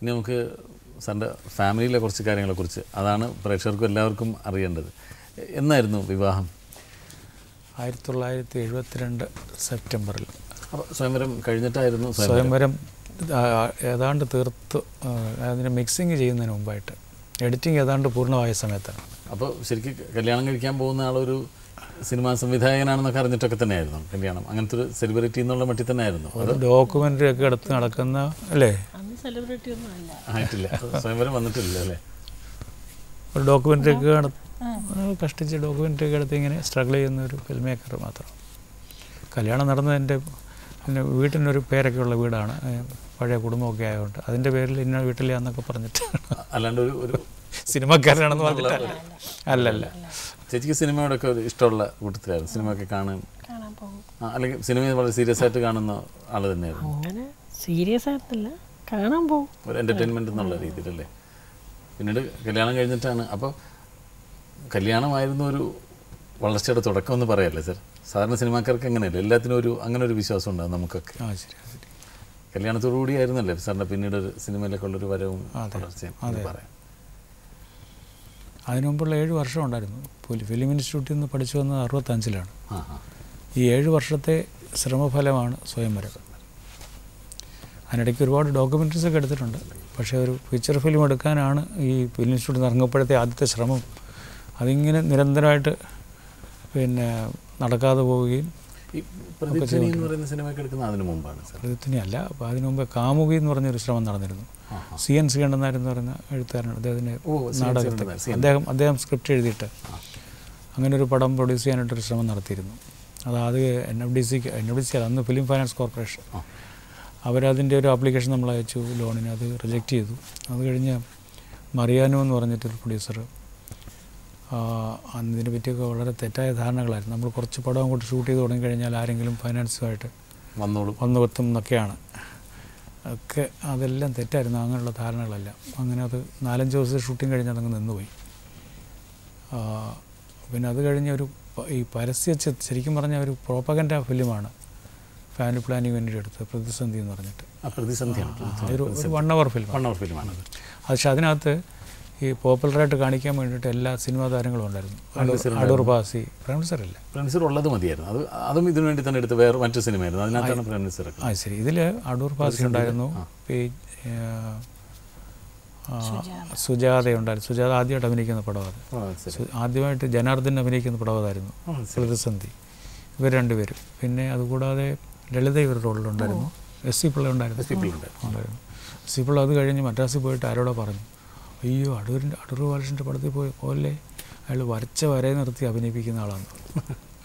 ഇനി നമുക്ക് സാറിൻ്റെ ഫാമിലിയിലെ കുറച്ച് കാര്യങ്ങളെക്കുറിച്ച് അതാണ് പ്രേക്ഷകർക്കും എല്ലാവർക്കും അറിയേണ്ടത് എന്നായിരുന്നു വിവാഹം ആയിരത്തി തൊള്ളായിരത്തി എഴുപത്തിരണ്ട് സെപ്റ്റംബറിൽ അപ്പോൾ സ്വയംവരം കഴിഞ്ഞിട്ടായിരുന്നു സ്വയംവരം ഏതാണ്ട് തീർത്ത് അതിനെ മിക്സിങ് ചെയ്യുന്നതിന് മുമ്പായിട്ട് എഡിറ്റിംഗ് ഏതാണ്ട് പൂർണ്ണമായ സമയത്താണ് അപ്പോൾ ശരിക്കും കല്യാണം കഴിക്കാൻ പോകുന്ന ആളൊരു സിനിമാ സംവിധായകനാണെന്നൊക്കെ അറിഞ്ഞിട്ടൊക്കെ തന്നെയായിരുന്നു കല്യാണം അങ്ങനത്തെ ഒരു സെലിബ്രിറ്റി എന്നുള്ള മട്ടിൽ തന്നെയായിരുന്നു ഡോക്യുമെൻ്ററി ഒക്കെ എടുത്ത് നടക്കുന്ന അല്ലേ സെലിബ്രിറ്റി ഒന്നും ആയിട്ടില്ല വന്നിട്ടില്ല ഒരു ഡോക്യുമെന്ററി ഒക്കെ കഷ്ടിച്ച് ഡോക്യുമെന്ററി ഒക്കെ എടുത്ത് ഇങ്ങനെ സ്ട്രഗിൾ ചെയ്യുന്ന ഒരു ഫിലിം മേക്കർ മാത്രം കല്യാണം നടന്നത് എൻ്റെ പിന്നെ വീട്ടിനൊരു ഉള്ള വീടാണ് പഴയ കുടുംബമൊക്കെ ആയതുകൊണ്ട് അതിൻ്റെ പേരിൽ ഇന്ന വീട്ടിലെയാന്നൊക്കെ പറഞ്ഞിട്ട് അല്ലാണ്ട് ഒരു ഒരു സിനിമക്കാരനാണെന്ന് പറഞ്ഞിട്ടല്ല അല്ലല്ല ചേച്ചിക്ക് സിനിമയോടൊക്കെ ഒരു ഇഷ്ടമുള്ള കൂട്ടത്തിലായിരുന്നു സിനിമയൊക്കെ കാണാൻ അല്ലെങ്കിൽ സിനിമ വളരെ സീരിയസ് ആയിട്ട് കാണുന്ന ആള് തന്നെയായിരുന്നു സീരിയസ് ആയിട്ടല്ല കാണാൻ പോകും ഒരു എൻ്റർടൈൻമെൻ്റ് എന്നുള്ള രീതിയിലല്ലേ പിന്നീട് കല്യാണം കഴിഞ്ഞിട്ടാണ് അപ്പോൾ കല്യാണമായിരുന്നു ഒരു വളർച്ചയുടെ തുടക്കം എന്ന് പറയല്ലേ സാർ സാധാരണ സിനിമാക്കാർക്ക് അങ്ങനെയല്ല എല്ലാത്തിനും ഒരു അങ്ങനെ ഒരു വിശ്വാസം ഉണ്ടാകും നമുക്കൊക്കെ കല്യാണത്തോടു കൂടിയായിരുന്നല്ലേ സാറിൻ്റെ പിന്നീട് ഒരു സിനിമയിലൊക്കെ ഉള്ളൊരു വരവും വളർച്ചയും പറയാം അതിനുമുമ്പുള്ള ഏഴ് വർഷം ഉണ്ടായിരുന്നു ഫിലിം ഇൻസ്റ്റിറ്റ്യൂട്ടിൽ നിന്ന് പഠിച്ചു വന്നത് അറുപത്തഞ്ചിലാണ് ഈ ഏഴ് വർഷത്തെ ശ്രമഫലമാണ് സ്വയംവരം അതിനിടയ്ക്ക് ഒരുപാട് ഡോക്യുമെൻ്ററീസ് ഒക്കെ എടുത്തിട്ടുണ്ട് പക്ഷേ ഒരു ഫീച്ചർ ഫിലിം എടുക്കാനാണ് ഈ ഫിലിം ഇൻസ്റ്റിറ്റ്യൂട്ട് ഇറങ്ങപ്പോഴത്തെ ആദ്യത്തെ ശ്രമം അതിങ്ങനെ നിരന്തരമായിട്ട് പിന്നെ നടക്കാതെ പോവുകയും പ്രതിധ്വനി അല്ല അപ്പോൾ അതിനു മുമ്പ് കാമുകി എന്ന് പറഞ്ഞൊരു ശ്രമം നടന്നിരുന്നു സി എൻ സി കണ്ടെന്നാർ എന്ന് പറയുന്ന എഴുത്തുകാരനാണ് അദ്ദേഹത്തിന് നാടകത്തിൽ അദ്ദേഹം അദ്ദേഹം സ്ക്രിപ്റ്റ് എഴുതിയിട്ട് അങ്ങനെ ഒരു പടം പ്രൊഡ്യൂസ് ചെയ്യാനായിട്ടൊരു ശ്രമം നടത്തിയിരുന്നു അതാത് N F D C N F D C അന്ന് ഫിലിം ഫൈനാൻസ് കോർപ്പറേഷൻ അവരതിൻ്റെ ഒരു ആപ്ലിക്കേഷൻ നമ്മൾ അയച്ചു ലോണിന് അത് റിജക്റ്റ് ചെയ്തു അത് കഴിഞ്ഞ് മറിയാനോ എന്ന് ഒരു പ്രൊഡ്യൂസർ അതിനെ പറ്റിയൊക്കെ വളരെ തെറ്റായ ധാരണകളായിരുന്നു നമ്മൾ കുറച്ച് പടം അങ്ങോട്ട് ഷൂട്ട് ചെയ്ത് തുടങ്ങിക്കഴിഞ്ഞാൽ ആരെങ്കിലും ഫൈനാൻസുമായിട്ട് വന്നോളൂ വന്നു എന്നൊക്കെയാണ് ഒക്കെ അതെല്ലാം തെറ്റായിരുന്നു അങ്ങനെയുള്ള ധാരണകളെല്ലാം അങ്ങനെ അത് നാലഞ്ച് ദിവസം ഷൂട്ടിങ് കഴിഞ്ഞ് അതങ്ങ് നിന്നുപോയി പിന്നെ അത് കഴിഞ്ഞ ഒരു ഈ പരസ്യ ശരിക്കും പറഞ്ഞ ഒരു പ്രോപ്പഗൻഡ ഫിലിമാണ് ഫാമിലി പ്ലാനിങ് വേണ്ടി എടുത്തത് പ്രതിസന്ധി എന്ന് പറഞ്ഞിട്ട് ആ പ്രതിസന്ധിയാണ് ഒരു one hour film one hour ഫിലിമാണ് പക്ഷേ അതിനകത്ത് ഈ പോപ്പുലറായിട്ട് കാണിക്കാൻ വേണ്ടിയിട്ട് എല്ലാ സിനിമാ താരങ്ങളും ഉണ്ടായിരുന്നു അടൂർ ബാസി പ്രേംസർ അല്ല പ്രേംസർ ഉള്ളത് മതിയായിരുന്നു അത് അതും ഇതിനു വേണ്ടി തന്നെ എടുത്ത് വേറെ മറ്റു സിനിമയായിരുന്നു അതിനകത്താണ് പ്രേംസർ ആ ശരി ഇതിൽ അടൂർ ബാസി ഉണ്ടായിരുന്നു സുജാത ഉണ്ടായിരുന്നു സുജാത ആദ്യമായിട്ട് അഭിനയിക്കുന്ന പടമാണ് ആദ്യമായിട്ട് ജനാർദ്ദൻ അഭിനയിക്കുന്ന പടം പ്രതിസന്ധി ഇവർ രണ്ടുപേരും പിന്നെ അതുകൂടാതെ ലളിത ഒരു റോളിലുണ്ടായിരുന്നു എസ് സി പിള്ള ഉണ്ടായിരുന്നു എസ് സി പിള്ള ഉണ്ടായിരുന്നു എസ് സി പിള്ള അത് കഴിഞ്ഞ് മദ്രാസിൽ പോയിട്ട് ആരോടെ പറഞ്ഞു അയ്യോ അടൂരിൻ്റെ അടൂർ ബാലകൃഷ്ണൻ്റെ പടത്തിൽ പോയി പോലെ അയാൾ വരച്ച വരെ നിർത്തി അഭിനയിപ്പിക്കുന്ന ആളാണ്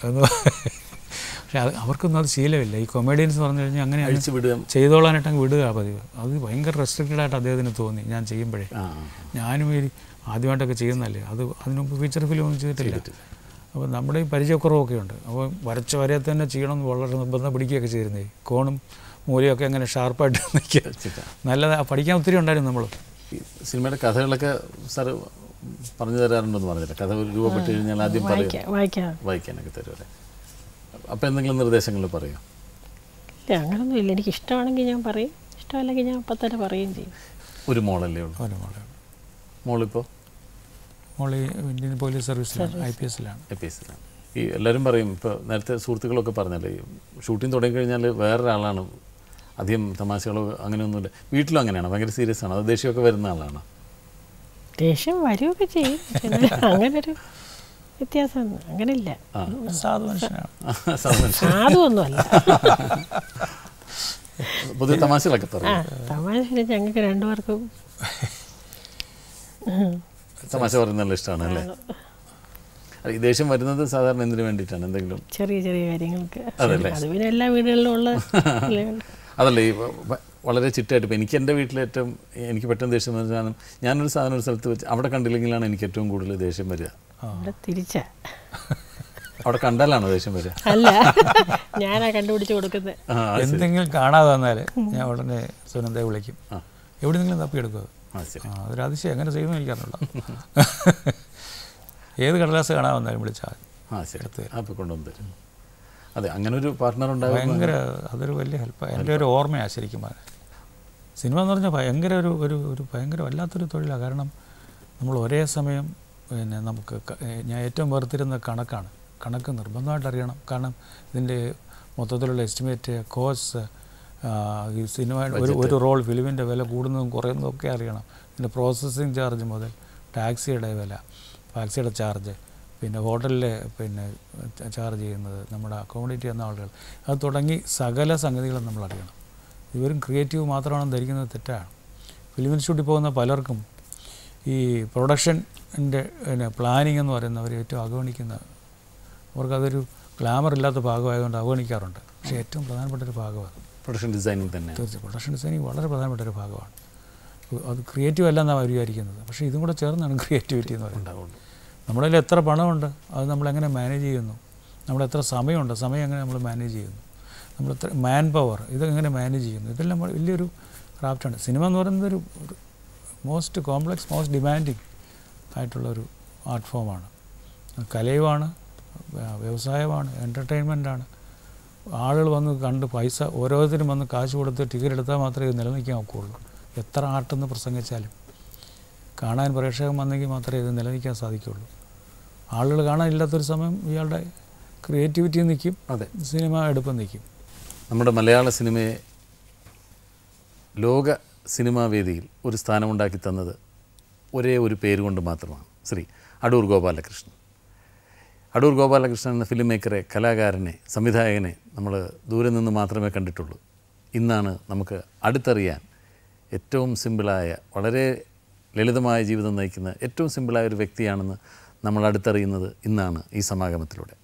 എന്ന് പക്ഷെ അത് അവർക്കൊന്നും അത് ശീലമില്ല ഈ കൊമേഡിയൻസ് പറഞ്ഞു കഴിഞ്ഞാൽ അങ്ങനെ അഴിച്ചു വിടുക ചെയ്തോളാനായിട്ട് അങ്ങ് വിടുക പതിവ് അത് ഭയങ്കര റെസ്ട്രിക്റ്റഡ് ആയിട്ട് അദ്ദേഹത്തിന് തോന്നി ഞാൻ ചെയ്യുമ്പോഴേ ഞാനും ഈ ആദ്യമായിട്ടൊക്കെ ചെയ്യുന്നതല്ലേ അത് അതിനുമുമ്പ് ഫീച്ചർ ഫിലിം ഒന്നും ചെയ്തിട്ടില്ല അപ്പോൾ നമ്മുടെ ഈ പരിചയക്കുറവൊക്കെ ഉണ്ട് അപ്പോൾ വരച്ച വരെ തന്നെ ചെയ്യണം എന്ന് വളരെ നിർബന്ധം പിടിക്കുകയൊക്കെ ചെയ്തിരുന്നേ കോണും മൂലയൊക്കെ അങ്ങനെ ഷാർപ്പായിട്ട് നിൽക്കുക നല്ല പഠിക്കാൻ ഒത്തിരി ഉണ്ടായിരുന്നു നമ്മൾ സിനിമയുടെ കഥകളൊക്കെ സാർ പറഞ്ഞു തരാറുണ്ടെന്ന് പറഞ്ഞില്ല കഥ രൂപപ്പെട്ട് കഴിഞ്ഞാൽ ആദ്യം വായിക്കാനൊക്കെ വായിക്കാനൊക്കെ അല്ലേ അപ്പോൾ എന്തെങ്കിലും നിർദ്ദേശങ്ങൾ പറയോ ഇല്ല അങ്ങനൊന്നും ഇല്ല എനിക്ക് ഇഷ്ടമാണെങ്കിൽ ഞാൻ പറയും ഇഷ്ടമല്ലെങ്കിൽ ഞാൻ അപ്പം തന്നെ പറയുകയും ചെയ്യും ഒരു മോളല്ലേ ഉള്ളൂ ഒരു മോളെ മോളിപ്പോൾ മോളി ഇന്ത്യൻ പോലീസ് സർവീസിലാണ് ഐ പി എസിലാണ് ഐ പി എസിലാണ് ഈ എല്ലാവരും പറയും ഇപ്പോൾ നേരത്തെ സുഹൃത്തുക്കളൊക്കെ പറഞ്ഞല്ലേ ഷൂട്ടിംഗ് തുടങ്ങിക്കഴിഞ്ഞാൽ വേറൊരാളാണ് അധികം തമാശകളോ അങ്ങനെയൊന്നുമില്ല വീട്ടിലും അങ്ങനെയാണ് ഭയങ്കര സീരിയസ് ആണ് അത് ദേഷ്യമൊക്കെ വരുന്ന ആളാണ് ദേഷ്യം വരികയൊക്കെ ചെയ്യും അങ്ങനൊരു വ്യത്യാസം അങ്ങനെയില്ല സാധു മനുഷ്യനാണ് തമാശകളൊക്കെ തമാശ ഞങ്ങൾക്ക് രണ്ടുപേർക്കും തമാശ പറയുന്നുള്ള ഇഷ്ടമാണ് അല്ലേ ഈ ദേഷ്യം വരുന്നത് സാധാരണ എന്തിനു വേണ്ടിയിട്ടാണ് എന്തെങ്കിലും ചെറിയ ചെറിയ കാര്യങ്ങൾക്ക് അതല്ലേ പിന്നെ എല്ലാ വീടുകളിലും ഉള്ള അതല്ല ഈ വളരെ ചിട്ടയായിട്ട് ഇപ്പം എനിക്ക് എൻ്റെ വീട്ടിൽ ഏറ്റവും എനിക്ക് പെട്ടെന്ന് ദേഷ്യം വരുന്ന സാധനം ഞാനൊരു സാധനം ഒരു സ്ഥലത്ത് വെച്ച് അവിടെ കണ്ടില്ലെങ്കിലാണ് എനിക്ക് ഏറ്റവും കൂടുതൽ ദേഷ്യം വരിക തിരിച്ചാ അവിടെ കണ്ടാലാണോ ദേഷ്യം വരിക അല്ല ഞാനാ കണ്ടുപിടിച്ച് കൊടുക്കുന്നത് എന്തെങ്കിലും കാണാതെ വന്നാൽ ഞാൻ ഉടനെ സുനന്ദയെ വിളിക്കും എവിടെ നിന്നും തപ്പി അതൊരു അതിശയം എങ്ങനെ ചെയ്യുന്നു എനിക്കറിഞ്ഞില്ല ഏത് കടലാസ് കാണാമെന്നാലും വിളിച്ചാൽ അതെ അങ്ങനെ ഒരു പാർട്ട്ണർ ഉണ്ടാകും ഭയങ്കര അതൊരു വലിയ ഹെൽപ്പാണ് എൻ്റെ ഒരു ഓർമ്മയാണ് ശരിക്കും സിനിമ എന്ന് പറഞ്ഞാൽ ഭയങ്കര ഒരു ഒരു ഒരു ഭയങ്കര വല്ലാത്തൊരു തൊഴിലാണ് കാരണം നമ്മൾ ഒരേ സമയം പിന്നെ നമുക്ക് ഞാൻ ഏറ്റവും വേർതിരുന്ന കണക്കാണ് കണക്ക് നിർബന്ധമായിട്ട് അറിയണം കാരണം ഇതിൻ്റെ മൊത്തത്തിലുള്ള എസ്റ്റിമേറ്റ് കോസ്റ്റ് ഈ സിനിമ ഒരു ഒരു റോൾ ഫിലിമിൻ്റെ വില കൂടുന്നതും കുറയുന്നതും ഒക്കെ അറിയണം പിന്നെ പ്രോസസ്സിങ് ചാർജ് മുതൽ ടാക്സിയുടെ വില ടാക്സിയുടെ ചാർജ് പിന്നെ ഹോട്ടലിൽ പിന്നെ ചാർജ് ചെയ്യുന്നത് നമ്മുടെ അക്കോമഡേറ്റ് ചെയ്യുന്ന ആളുകൾ അത് തുടങ്ങി സകല സംഗതികളും നമ്മൾ അറിയണം ഇവരും ക്രിയേറ്റീവ് മാത്രമാണ് ധരിക്കുന്നത് തെറ്റാണ് ഫിലിം ഇൻസ്റ്റിറ്റ്യൂട്ടിൽ പോകുന്ന പലർക്കും ഈ പ്രൊഡക്ഷൻ്റെ പിന്നെ പ്ലാനിങ് എന്ന് പറയുന്നവർ ഏറ്റവും അവഗണിക്കുന്ന അവർക്കതൊരു ഗ്ലാമർ ഇല്ലാത്ത ഭാഗമായതുകൊണ്ട് അവഗണിക്കാറുണ്ട് പക്ഷേ ഏറ്റവും പ്രധാനപ്പെട്ട ഒരു ഭാഗമാണ് പ്രൊഡക്ഷൻ ഡിസൈനിങ് തന്നെ തീർച്ചയായും പ്രൊഡക്ഷൻ ഡിസൈനിങ് വളരെ പ്രധാനപ്പെട്ട ഒരു ഭാഗമാണ് അത് ക്രിയേറ്റീവ് അല്ല എന്നാണ് അവർ വിചാരിക്കുന്നത് പക്ഷേ ഇതും കൂടെ ചേർന്നാണ് ക്രിയേറ്റിവിറ്റി എന്ന് പറയുന്നത് നമ്മുടെ കയ്യിൽ എത്ര പണമുണ്ട് അത് നമ്മളെങ്ങനെ മാനേജ് ചെയ്യുന്നു നമ്മുടെ എത്ര സമയമുണ്ട് സമയം എങ്ങനെ നമ്മൾ മാനേജ് ചെയ്യുന്നു നമ്മൾ എത്ര മാൻ പവർ ഇതെങ്ങനെ മാനേജ് ചെയ്യുന്നു ഇതെല്ലാം വലിയൊരു ക്രാഫ്റ്റാണ് സിനിമ എന്ന് പറയുന്നത് ഒരു മോസ്റ്റ് കോംപ്ലക്സ് മോസ്റ്റ് ഡിമാൻഡിങ് ഒരു ആർട്ട് ഫോമാണ് കലയുമാണ് വ്യവസായമാണ് എൻ്റർടൈൻമെൻറ്റാണ് ആളുകൾ വന്ന് കണ്ട് പൈസ ഓരോരുത്തരും വന്ന് കാശ് കൊടുത്ത് ടിക്കറ്റ് എടുത്താൽ മാത്രമേ ഇത് നിലനിൽക്കാൻ ഒക്കുള്ളൂ എത്ര ആട്ടെന്ന് പ്രസംഗിച്ചാലും കാണാൻ പ്രേക്ഷകൻ വന്നെങ്കിൽ മാത്രമേ ഇത് നിലനിൽക്കാൻ സാധിക്കുകയുള്ളൂ ആളുകൾ കാണാനില്ലാത്തൊരു സമയം ഇയാളുടെ ക്രിയേറ്റിവിറ്റി നിൽക്കും അതെ സിനിമ എടുപ്പം നിൽക്കും നമ്മുടെ മലയാള സിനിമയെ ലോക സിനിമാ വേദിയിൽ ഒരു സ്ഥാനമുണ്ടാക്കി തന്നത് ഒരേ ഒരു പേര് കൊണ്ട് മാത്രമാണ് ശ്രീ അടൂർ ഗോപാലകൃഷ്ണൻ അടൂർ ഗോപാലകൃഷ്ണൻ എന്ന ഫിലിം മേക്കറെ കലാകാരനെ സംവിധായകനെ നമ്മൾ ദൂരെ നിന്ന് മാത്രമേ കണ്ടിട്ടുള്ളൂ ഇന്നാണ് നമുക്ക് അടുത്തറിയാൻ ഏറ്റവും സിമ്പിളായ വളരെ ലളിതമായ ജീവിതം നയിക്കുന്ന ഏറ്റവും സിമ്പിളായ ഒരു വ്യക്തിയാണെന്ന് നമ്മൾ അടുത്തറിയുന്നത് ഇന്നാണ് ഈ സമാഗമത്തിലൂടെ